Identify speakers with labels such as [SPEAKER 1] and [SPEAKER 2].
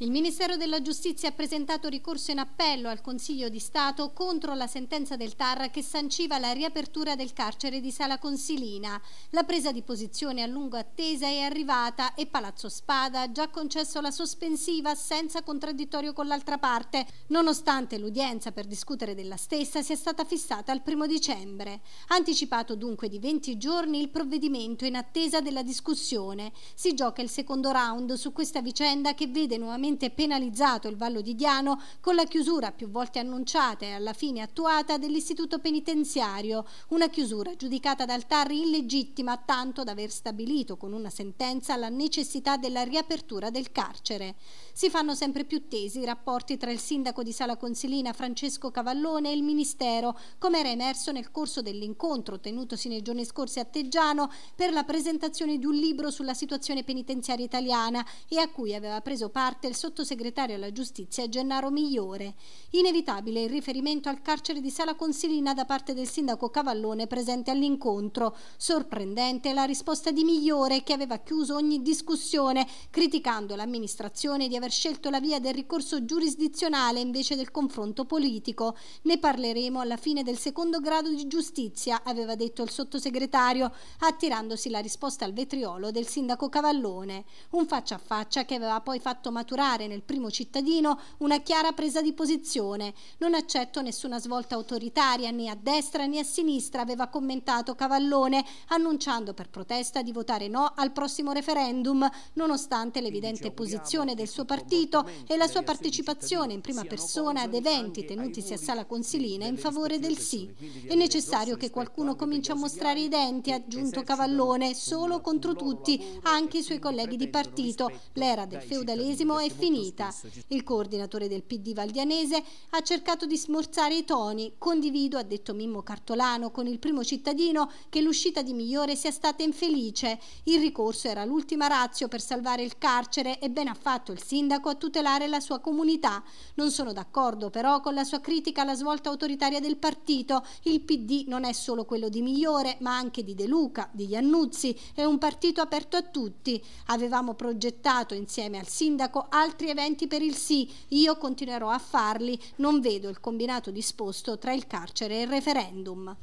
[SPEAKER 1] Il Ministero della Giustizia ha presentato ricorso in appello al Consiglio di Stato contro la sentenza del TAR che sanciva la riapertura del carcere di Sala Consilina. La presa di posizione a lungo attesa è arrivata e Palazzo Spada ha già concesso la sospensiva senza contraddittorio con l'altra parte, nonostante l'udienza per discutere della stessa sia stata fissata al primo dicembre. Anticipato dunque di 20 giorni il provvedimento in attesa della discussione. Si gioca il secondo round su questa vicenda che vede nuovamente severamente penalizzato il Vallo di Diano con la chiusura più volte annunciata e alla fine attuata dell'istituto penitenziario, una chiusura giudicata dal TAR illegittima tanto da aver stabilito con una sentenza la necessità della riapertura del carcere. Si fanno sempre più tesi i rapporti tra il sindaco di Sala Consilina Francesco Cavallone e il Ministero, come era emerso nel corso dell'incontro tenutosi nei giorni scorsi a Teggiano per la presentazione di un libro sulla situazione penitenziaria italiana e a cui aveva preso parte il sottosegretario alla giustizia Gennaro Migliore. Inevitabile il riferimento al carcere di Sala Consilina da parte del sindaco Cavallone presente all'incontro. Sorprendente la risposta di Migliore che aveva chiuso ogni discussione criticando l'amministrazione di aver scelto la via del ricorso giurisdizionale invece del confronto politico. Ne parleremo alla fine del secondo grado di giustizia, aveva detto il sottosegretario, attirandosi la risposta al vetriolo del sindaco Cavallone. Un faccia a faccia che aveva poi fatto maturare riscontrare nel primo cittadino una chiara presa di posizione. Non accetto nessuna svolta autoritaria né a destra né a sinistra, aveva commentato Cavallone, annunciando per protesta di votare no al prossimo referendum, nonostante l'evidente posizione del suo partito e la sua partecipazione in prima persona ad eventi tenutisi a Sala Consilina in favore del sì. È necessario che qualcuno cominci a mostrare i denti, ha aggiunto Cavallone, solo contro tutti, anche i suoi colleghi di partito. L'era del feudalesimo è finita. Il coordinatore del PD valdianese ha cercato di smorzare i toni. Condivido, ha detto Mimmo Cartolano, con il primo cittadino che l'uscita di Migliore sia stata infelice. Il ricorso era l'ultima razio per salvare il carcere e ben ha fatto il sindaco a tutelare la sua comunità. Non sono d'accordo però con la sua critica alla svolta autoritaria del partito. Il PD non è solo quello di Migliore, ma anche di De Luca, di Iannuzzi. È un partito aperto a tutti. Avevamo progettato insieme al sindaco altri eventi per il sì, io continuerò a farli, non vedo il combinato disposto tra il carcere e il referendum.